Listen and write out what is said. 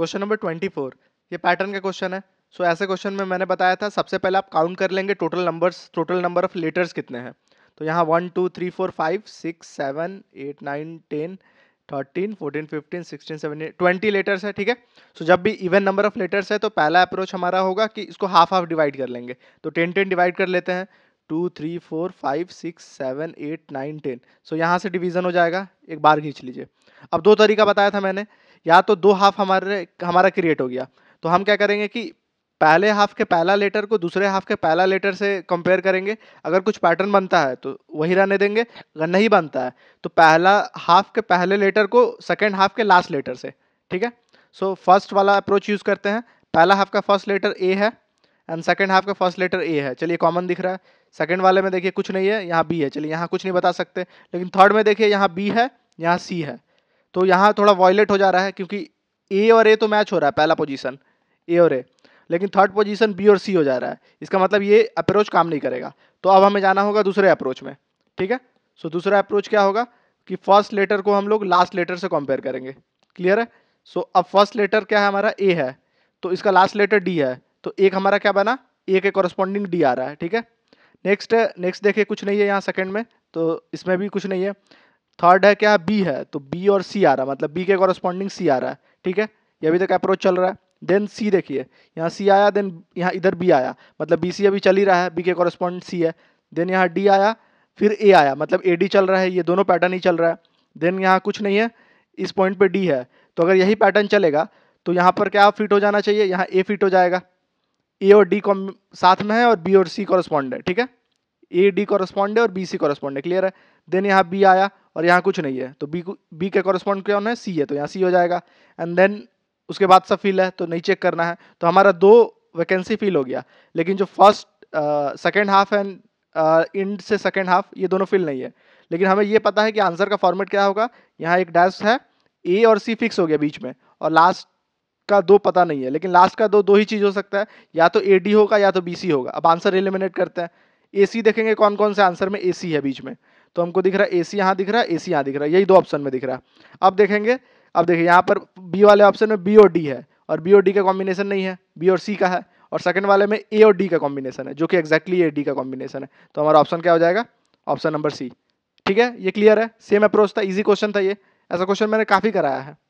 question number twenty four ये pattern का question है सो so, ऐसे क्वेश्चन में मैंने बताया था सबसे पहले आप काउंट कर लेंगे total numbers total number of letters कितने हैं तो यहाँ one two three four five six seven eight nine ten thirteen fourteen fifteen sixteen seventeen twenty letters है ठीक है सो जब भी इवन नंबर ऑफ लेटर्स है तो पहला अप्रोच हमारा होगा कि इसको हाफ हाफ डिवाइड कर लेंगे तो टेन टेन डिवाइड कर लेते हैं two three four five six seven eight nine ten so यहाँ से डिवीज़न हो जाएगा एक बार खींच लीजिए अब दो तरीका बताया था मैंने या तो दो हाफ हमारे हमारा क्रिएट हो गया तो हम क्या करेंगे कि पहले हाफ के पहला लेटर को दूसरे हाफ के पहला लेटर से कंपेयर करेंगे अगर कुछ पैटर्न बनता है तो वही रहने देंगे अगर नहीं बनता है तो पहला हाफ के पहले लेटर को सेकेंड हाफ के लास्ट लेटर से ठीक है सो फर्स्ट वाला अप्रोच यूज़ करते हैं पहला हाफ का फर्स्ट लेटर ए है एंड सेकेंड हाफ का फर्स्ट लेटर ए है चलिए कॉमन दिख रहा है सेकेंड वाले में देखिए कुछ नहीं है यहाँ बी है चलिए यहाँ कुछ नहीं बता सकते लेकिन थर्ड में देखिए यहाँ बी है यहाँ सी है तो यहाँ थोड़ा वॉयलेट हो जा रहा है क्योंकि ए और ए तो मैच हो रहा है पहला पोजीशन ए और ए लेकिन थर्ड पोजीशन बी और सी हो जा रहा है इसका मतलब ये अप्रोच काम नहीं करेगा तो अब हमें जाना होगा दूसरे अप्रोच में ठीक है सो so, दूसरा अप्रोच क्या होगा कि फर्स्ट लेटर को हम लोग लास्ट लेटर से कंपेयर करेंगे क्लियर है सो so, अब फर्स्ट लेटर क्या है हमारा ए है तो इसका लास्ट लेटर डी है तो एक हमारा क्या बना ए के कॉरस्पॉन्डिंग डी आ रहा है ठीक है नेक्स्ट नेक्स्ट देखिए कुछ नहीं है यहाँ सेकेंड में तो इसमें भी कुछ नहीं है थर्ड है क्या बी है तो बी और सी आ रहा है मतलब बी के कॉरस्पॉन्डिंग सी आ रहा है ठीक है ये अभी तक अप्रोच चल रहा है देन सी देखिए यहाँ सी आया देन यहाँ इधर बी आया मतलब बी सी अभी चल ही रहा है बी के कॉरस्पॉन्डिंग सी है देन यहाँ डी आया फिर ए आया मतलब ए डी चल रहा है ये दोनों पैटर्न ही चल रहा है देन यहाँ कुछ नहीं है इस पॉइंट पर डी है तो अगर यही पैटर्न चलेगा तो यहाँ पर क्या फिट हो जाना चाहिए यहाँ ए फिट हो जाएगा ए और डी कॉम साथ में है और बी और सी कॉरस्पॉन्ड है ठीक है ए डी कॉरस्पॉन्ड है और बी सी कॉरस्पॉन्ड है क्लियर है देन यहाँ बी आया और यहाँ कुछ नहीं है तो बी बी के कॉरेस्पॉन्ड क्या होना है सी है तो यहाँ सी हो जाएगा एंड देन उसके बाद सब फिल है तो नहीं चेक करना है तो हमारा दो वैकेंसी फिल हो गया लेकिन जो first second half and end से सेकेंड हाफ ये दोनों फिल नहीं है लेकिन हमें ये पता है कि आंसर का फॉर्मेट क्या होगा यहाँ एक डैश है ए और सी फिक्स हो गया बीच में और लास्ट का दो पता नहीं है लेकिन लास्ट का दो दो ही चीज़ हो सकता है या तो ए डी होगा या तो बी सी होगा अब आंसर एलिमिनेट करते हैं ए सी देखेंगे कौन कौन से आंसर में ए सी है बीच में तो हमको दिख रहा है ए सी यहाँ दिख रहा है ए सी यहाँ दिख रहा है यही दो ऑप्शन में दिख रहा है अब देखेंगे अब देखिए यहाँ पर बी वाले ऑप्शन में बी और डी है और बी और डी का कॉम्बिनेशन नहीं है बी और सी का है और सेकंड वाले में ए और डी का कॉम्बिनेशन है जो कि एक्जैक्टली ए डी का कॉम्बिनेशन है तो हमारा ऑप्शन क्या हो जाएगा ऑप्शन नंबर सी ठीक है ये क्लियर है सेम अप्रोच था इजी क्वेश्चन था ये ऐसा क्वेश्चन मैंने काफ़ी कराया है